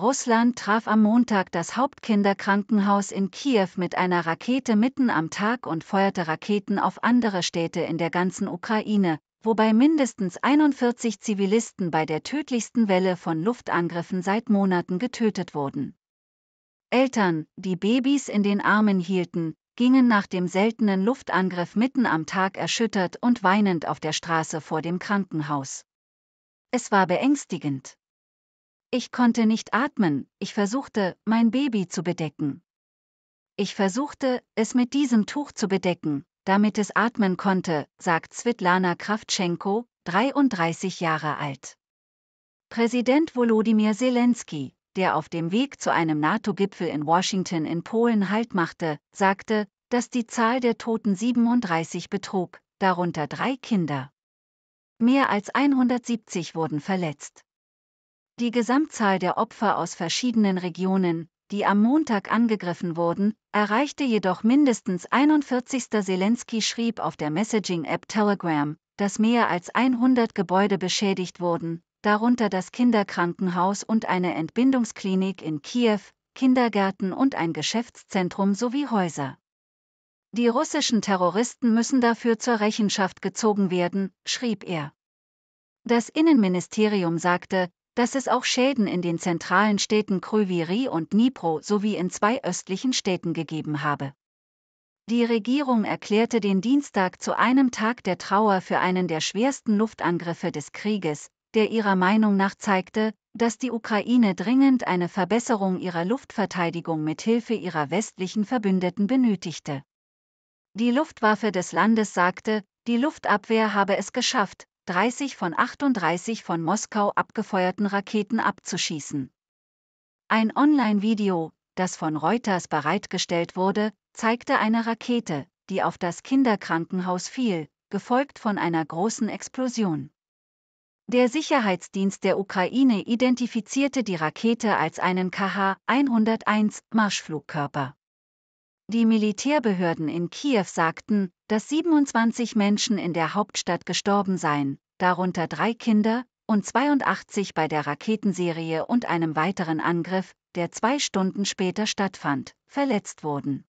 Russland traf am Montag das Hauptkinderkrankenhaus in Kiew mit einer Rakete mitten am Tag und feuerte Raketen auf andere Städte in der ganzen Ukraine, wobei mindestens 41 Zivilisten bei der tödlichsten Welle von Luftangriffen seit Monaten getötet wurden. Eltern, die Babys in den Armen hielten, gingen nach dem seltenen Luftangriff mitten am Tag erschüttert und weinend auf der Straße vor dem Krankenhaus. Es war beängstigend. Ich konnte nicht atmen, ich versuchte, mein Baby zu bedecken. Ich versuchte, es mit diesem Tuch zu bedecken, damit es atmen konnte, sagt Svetlana Kravtschenko, 33 Jahre alt. Präsident Volodymyr Zelensky, der auf dem Weg zu einem NATO-Gipfel in Washington in Polen Halt machte, sagte, dass die Zahl der Toten 37 betrug, darunter drei Kinder. Mehr als 170 wurden verletzt. Die Gesamtzahl der Opfer aus verschiedenen Regionen, die am Montag angegriffen wurden, erreichte jedoch mindestens 41. Zelensky schrieb auf der Messaging-App Telegram, dass mehr als 100 Gebäude beschädigt wurden, darunter das Kinderkrankenhaus und eine Entbindungsklinik in Kiew, Kindergärten und ein Geschäftszentrum sowie Häuser. Die russischen Terroristen müssen dafür zur Rechenschaft gezogen werden, schrieb er. Das Innenministerium sagte, dass es auch Schäden in den zentralen Städten Kröviri und Dnipro sowie in zwei östlichen Städten gegeben habe. Die Regierung erklärte den Dienstag zu einem Tag der Trauer für einen der schwersten Luftangriffe des Krieges, der ihrer Meinung nach zeigte, dass die Ukraine dringend eine Verbesserung ihrer Luftverteidigung mithilfe ihrer westlichen Verbündeten benötigte. Die Luftwaffe des Landes sagte, die Luftabwehr habe es geschafft, 30 von 38 von Moskau abgefeuerten Raketen abzuschießen. Ein Online-Video, das von Reuters bereitgestellt wurde, zeigte eine Rakete, die auf das Kinderkrankenhaus fiel, gefolgt von einer großen Explosion. Der Sicherheitsdienst der Ukraine identifizierte die Rakete als einen KH-101 Marschflugkörper. Die Militärbehörden in Kiew sagten, dass 27 Menschen in der Hauptstadt gestorben seien, darunter drei Kinder, und 82 bei der Raketenserie und einem weiteren Angriff, der zwei Stunden später stattfand, verletzt wurden.